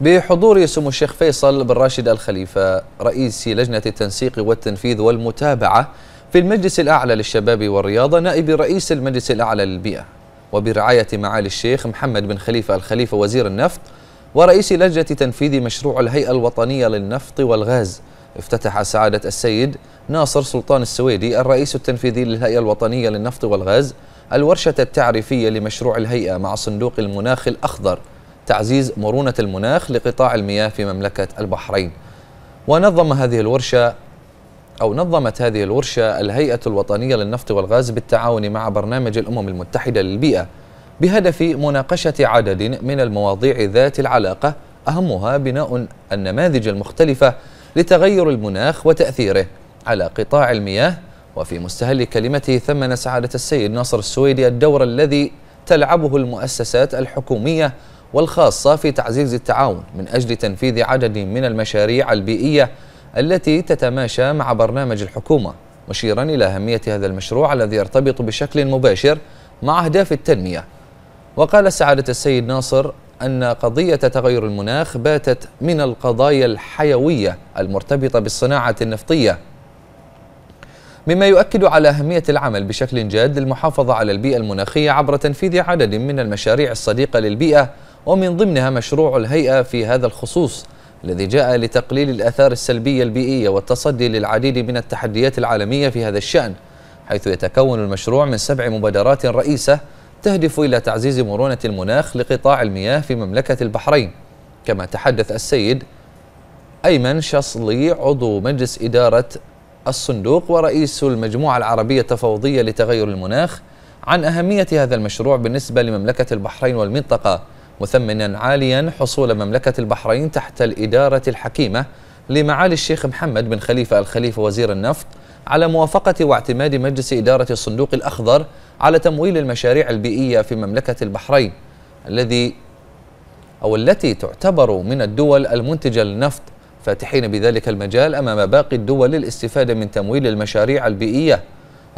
بحضور سمو الشيخ فيصل بن راشد الخليفة رئيس لجنة التنسيق والتنفيذ والمتابعة في المجلس الأعلى للشباب والرياضة نائب رئيس المجلس الأعلى للبيئة وبرعاية معالي الشيخ محمد بن خليفة الخليفة وزير النفط ورئيس لجنة تنفيذ مشروع الهيئة الوطنية للنفط والغاز افتتح سعادة السيد ناصر سلطان السويدي الرئيس التنفيذي للهيئة الوطنية للنفط والغاز الورشة التعريفية لمشروع الهيئة مع صندوق المناخ الأخضر تعزيز مرونة المناخ لقطاع المياه في مملكة البحرين ونظم هذه الورشة أو نظمت هذه الورشة الهيئة الوطنية للنفط والغاز بالتعاون مع برنامج الأمم المتحدة للبيئة بهدف مناقشة عدد من المواضيع ذات العلاقة أهمها بناء النماذج المختلفة لتغير المناخ وتأثيره على قطاع المياه وفي مستهل كلمته ثمن سعادة السيد ناصر السويدي الدور الذي تلعبه المؤسسات الحكومية والخاصة في تعزيز التعاون من أجل تنفيذ عدد من المشاريع البيئية التي تتماشى مع برنامج الحكومة مشيرا إلى أهمية هذا المشروع الذي يرتبط بشكل مباشر مع أهداف التنمية وقال سعادة السيد ناصر أن قضية تغير المناخ باتت من القضايا الحيوية المرتبطة بالصناعة النفطية مما يؤكد على أهمية العمل بشكل جاد للمحافظة على البيئة المناخية عبر تنفيذ عدد من المشاريع الصديقة للبيئة ومن ضمنها مشروع الهيئة في هذا الخصوص الذي جاء لتقليل الآثار السلبية البيئية والتصدي للعديد من التحديات العالمية في هذا الشأن حيث يتكون المشروع من سبع مبادرات رئيسة تهدف إلى تعزيز مرونة المناخ لقطاع المياه في مملكة البحرين كما تحدث السيد أيمن شصلي عضو مجلس إدارة الصندوق ورئيس المجموعة العربية التفاوضية لتغير المناخ عن أهمية هذا المشروع بالنسبة لمملكة البحرين والمنطقة مثمنا عاليا حصول مملكة البحرين تحت الإدارة الحكيمة لمعالي الشيخ محمد بن خليفة الخليفة وزير النفط على موافقة واعتماد مجلس إدارة الصندوق الأخضر على تمويل المشاريع البيئية في مملكة البحرين الذي أو التي تعتبر من الدول المنتجة للنفط فاتحين بذلك المجال أمام باقي الدول للاستفادة من تمويل المشاريع البيئية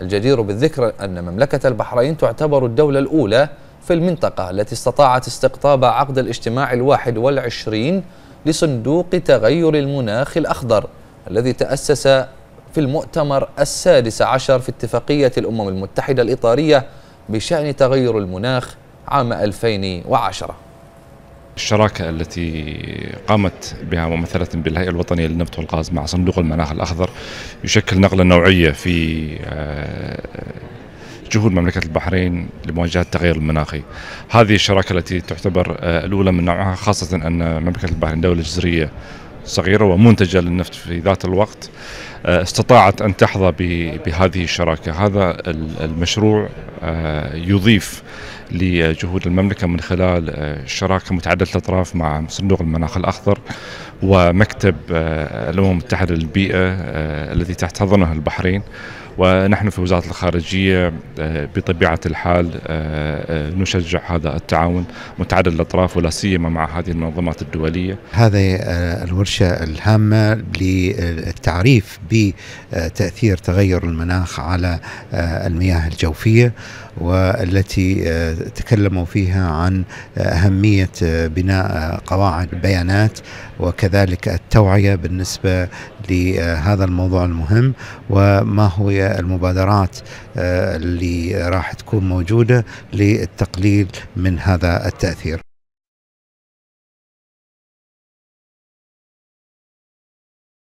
الجدير بالذكر أن مملكة البحرين تعتبر الدولة الأولى في المنطقة التي استطاعت استقطاب عقد الاجتماع الواحد والعشرين لصندوق تغير المناخ الأخضر الذي تأسس في المؤتمر السادس عشر في اتفاقية الأمم المتحدة الإطارية بشأن تغير المناخ عام 2010 الشراكة التي قامت بها ممثلة بالهيئة الوطنية للنفط والغاز مع صندوق المناخ الأخضر يشكل نقلة نوعية في آه، جهود مملكة البحرين لمواجهة التغير المناخي هذه الشراكة التي تعتبر آه، الأولى من نوعها خاصة أن مملكة البحرين دولة جزرية صغيرة ومنتجة للنفط في ذات الوقت آه، استطاعت أن تحظى بهذه الشراكة هذا المشروع آه، يضيف لجهود المملكة من خلال شراكة متعددة الأطراف مع صندوق المناخ الأخضر ومكتب الأمم المتحدة للبيئة الذي تحتضنه البحرين ونحن في وزارة الخارجية آه، بطبيعة الحال آه، آه، نشجع هذا التعاون متعدد الأطراف ولا سيما مع هذه المنظمات الدولية هذه الورشة الهامة للتعريف بتأثير تغير المناخ على المياه الجوفية والتي آه، تكلموا فيها عن آه، أهمية آه، بناء قواعد البيانات وكذلك التوعية بالنسبة لهذا الموضوع المهم وما هي المبادرات اللي راح تكون موجودة للتقليل من هذا التأثير